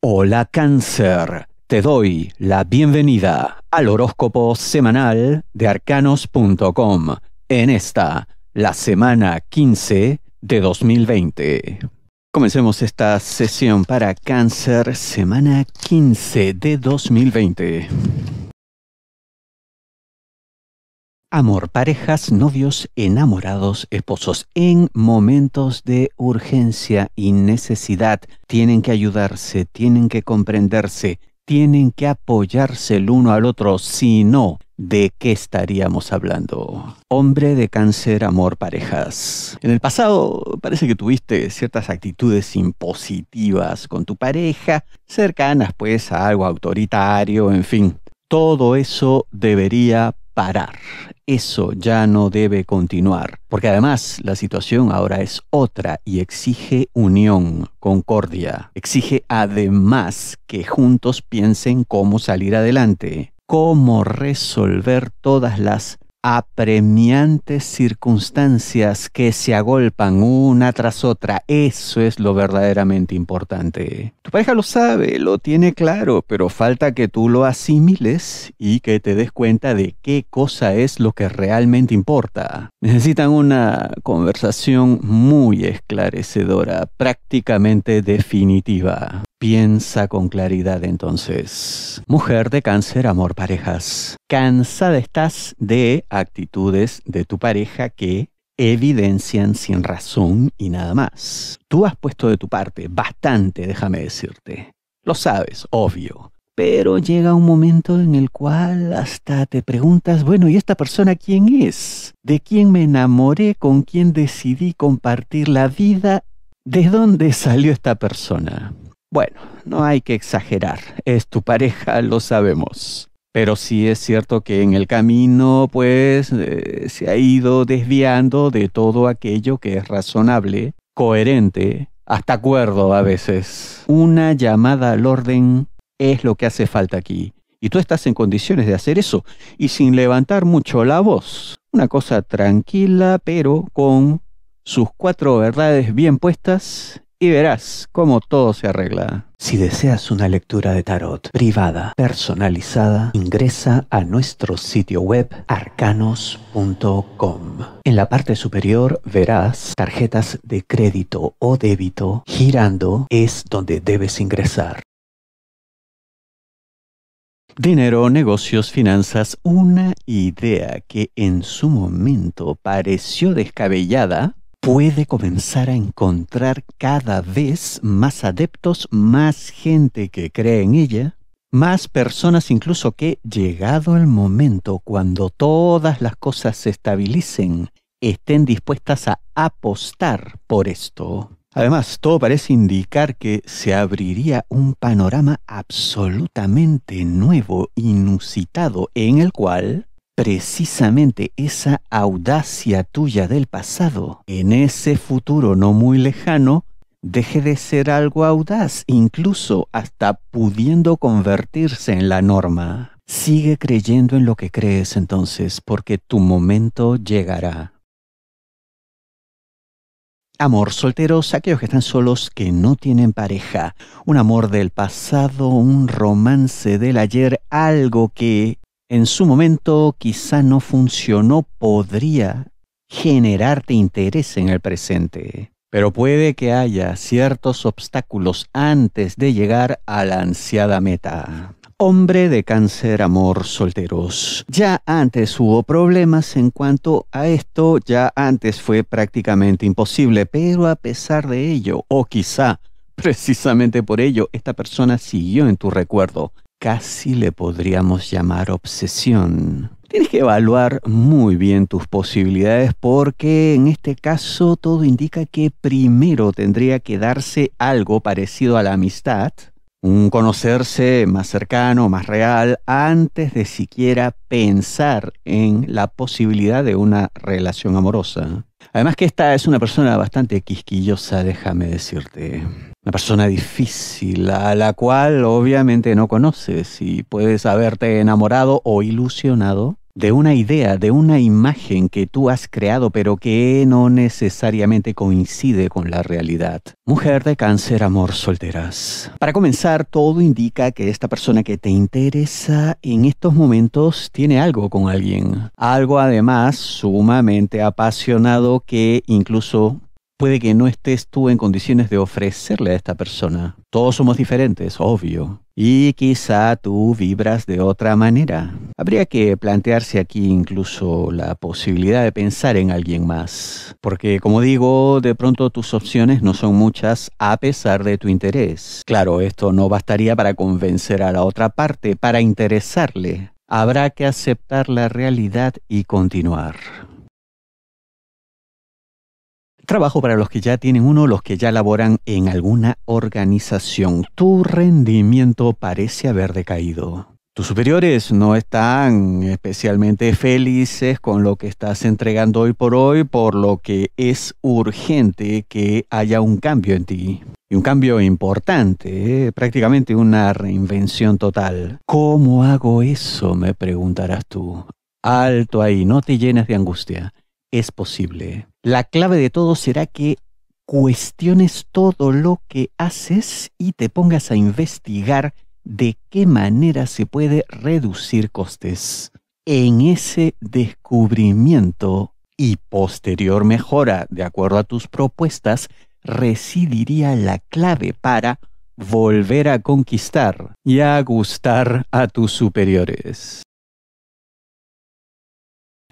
Hola cáncer, te doy la bienvenida al horóscopo semanal de arcanos.com en esta, la semana 15 de 2020. Comencemos esta sesión para cáncer, semana 15 de 2020. Amor, parejas, novios, enamorados, esposos, en momentos de urgencia y necesidad, tienen que ayudarse, tienen que comprenderse, tienen que apoyarse el uno al otro, si no, ¿de qué estaríamos hablando? Hombre de cáncer, amor, parejas. En el pasado parece que tuviste ciertas actitudes impositivas con tu pareja, cercanas pues a algo autoritario, en fin. Todo eso debería parar. Eso ya no debe continuar, porque además la situación ahora es otra y exige unión, concordia. Exige además que juntos piensen cómo salir adelante, cómo resolver todas las apremiantes circunstancias que se agolpan una tras otra. Eso es lo verdaderamente importante. Tu pareja lo sabe, lo tiene claro, pero falta que tú lo asimiles y que te des cuenta de qué cosa es lo que realmente importa. Necesitan una conversación muy esclarecedora, prácticamente definitiva. Piensa con claridad entonces. Mujer de cáncer, amor, parejas. Cansada estás de actitudes de tu pareja que evidencian sin razón y nada más. Tú has puesto de tu parte bastante, déjame decirte. Lo sabes, obvio. Pero llega un momento en el cual hasta te preguntas, bueno, ¿y esta persona quién es? ¿De quién me enamoré? ¿Con quién decidí compartir la vida? ¿De dónde salió esta persona? Bueno, no hay que exagerar, es tu pareja, lo sabemos. Pero sí es cierto que en el camino, pues, eh, se ha ido desviando de todo aquello que es razonable, coherente, hasta acuerdo a veces. Una llamada al orden es lo que hace falta aquí. Y tú estás en condiciones de hacer eso, y sin levantar mucho la voz. Una cosa tranquila, pero con sus cuatro verdades bien puestas y verás cómo todo se arregla. Si deseas una lectura de tarot privada, personalizada, ingresa a nuestro sitio web arcanos.com. En la parte superior verás tarjetas de crédito o débito. Girando es donde debes ingresar. Dinero, negocios, finanzas, una idea que en su momento pareció descabellada puede comenzar a encontrar cada vez más adeptos, más gente que cree en ella, más personas incluso que, llegado el momento cuando todas las cosas se estabilicen, estén dispuestas a apostar por esto. Además, todo parece indicar que se abriría un panorama absolutamente nuevo, inusitado, en el cual precisamente esa audacia tuya del pasado, en ese futuro no muy lejano, deje de ser algo audaz, incluso hasta pudiendo convertirse en la norma. Sigue creyendo en lo que crees entonces, porque tu momento llegará. Amor solteros, aquellos que están solos, que no tienen pareja. Un amor del pasado, un romance del ayer, algo que en su momento quizá no funcionó, podría generarte interés en el presente. Pero puede que haya ciertos obstáculos antes de llegar a la ansiada meta. Hombre de cáncer, amor, solteros. Ya antes hubo problemas en cuanto a esto, ya antes fue prácticamente imposible, pero a pesar de ello, o quizá precisamente por ello, esta persona siguió en tu recuerdo, casi le podríamos llamar obsesión. Tienes que evaluar muy bien tus posibilidades porque en este caso todo indica que primero tendría que darse algo parecido a la amistad, un conocerse más cercano, más real, antes de siquiera pensar en la posibilidad de una relación amorosa. Además que esta es una persona bastante quisquillosa, déjame decirte. Una persona difícil, a la cual obviamente no conoces y puedes haberte enamorado o ilusionado de una idea, de una imagen que tú has creado pero que no necesariamente coincide con la realidad. Mujer de cáncer, amor, solteras. Para comenzar, todo indica que esta persona que te interesa en estos momentos tiene algo con alguien. Algo además sumamente apasionado que incluso puede que no estés tú en condiciones de ofrecerle a esta persona. Todos somos diferentes, obvio y quizá tú vibras de otra manera. Habría que plantearse aquí incluso la posibilidad de pensar en alguien más, porque como digo, de pronto tus opciones no son muchas a pesar de tu interés. Claro, esto no bastaría para convencer a la otra parte, para interesarle. Habrá que aceptar la realidad y continuar. Trabajo para los que ya tienen uno, los que ya laboran en alguna organización. Tu rendimiento parece haber decaído. Tus superiores no están especialmente felices con lo que estás entregando hoy por hoy, por lo que es urgente que haya un cambio en ti. Y un cambio importante, prácticamente una reinvención total. ¿Cómo hago eso? me preguntarás tú. Alto ahí, no te llenes de angustia es posible. La clave de todo será que cuestiones todo lo que haces y te pongas a investigar de qué manera se puede reducir costes. En ese descubrimiento y posterior mejora de acuerdo a tus propuestas residiría la clave para volver a conquistar y a gustar a tus superiores.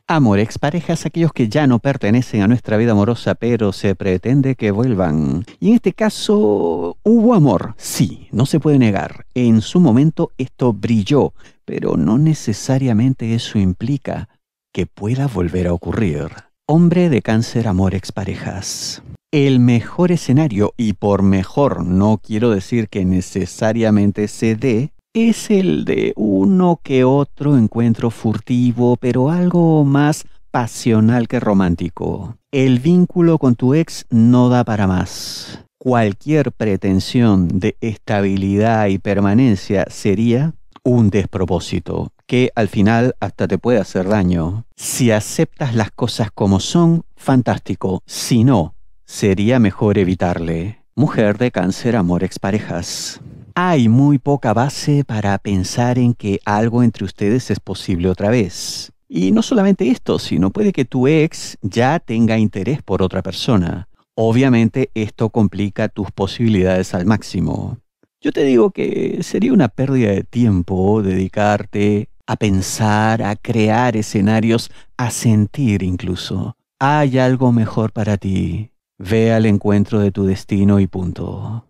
Amor, exparejas, aquellos que ya no pertenecen a nuestra vida amorosa, pero se pretende que vuelvan. Y en este caso hubo amor, sí, no se puede negar. En su momento esto brilló, pero no necesariamente eso implica que pueda volver a ocurrir. Hombre de cáncer, amor, exparejas. El mejor escenario, y por mejor no quiero decir que necesariamente se dé, es el de uno que otro encuentro furtivo, pero algo más pasional que romántico. El vínculo con tu ex no da para más. Cualquier pretensión de estabilidad y permanencia sería un despropósito, que al final hasta te puede hacer daño. Si aceptas las cosas como son, fantástico. Si no, sería mejor evitarle. Mujer de cáncer, amor, exparejas hay muy poca base para pensar en que algo entre ustedes es posible otra vez. Y no solamente esto, sino puede que tu ex ya tenga interés por otra persona. Obviamente esto complica tus posibilidades al máximo. Yo te digo que sería una pérdida de tiempo dedicarte a pensar, a crear escenarios, a sentir incluso. Hay algo mejor para ti. Ve al encuentro de tu destino y punto.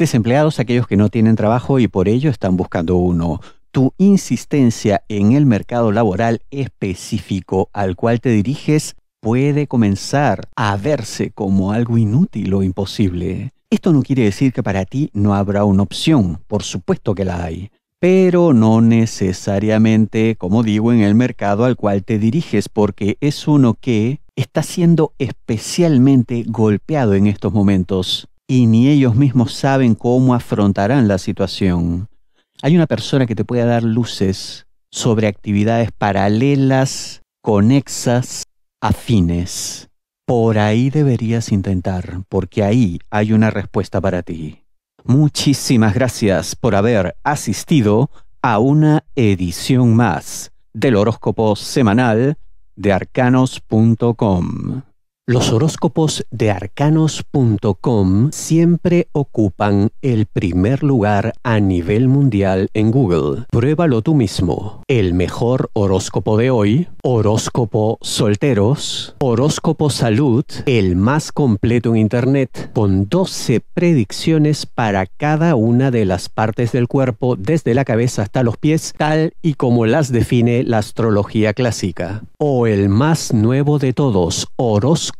Desempleados, aquellos que no tienen trabajo y por ello están buscando uno. Tu insistencia en el mercado laboral específico al cual te diriges puede comenzar a verse como algo inútil o imposible. Esto no quiere decir que para ti no habrá una opción, por supuesto que la hay, pero no necesariamente, como digo, en el mercado al cual te diriges, porque es uno que está siendo especialmente golpeado en estos momentos y ni ellos mismos saben cómo afrontarán la situación. Hay una persona que te puede dar luces sobre actividades paralelas, conexas, afines. Por ahí deberías intentar, porque ahí hay una respuesta para ti. Muchísimas gracias por haber asistido a una edición más del horóscopo semanal de arcanos.com. Los horóscopos de arcanos.com siempre ocupan el primer lugar a nivel mundial en Google. Pruébalo tú mismo. El mejor horóscopo de hoy, horóscopo solteros, horóscopo salud, el más completo en Internet, con 12 predicciones para cada una de las partes del cuerpo, desde la cabeza hasta los pies, tal y como las define la astrología clásica. O el más nuevo de todos, horóscopo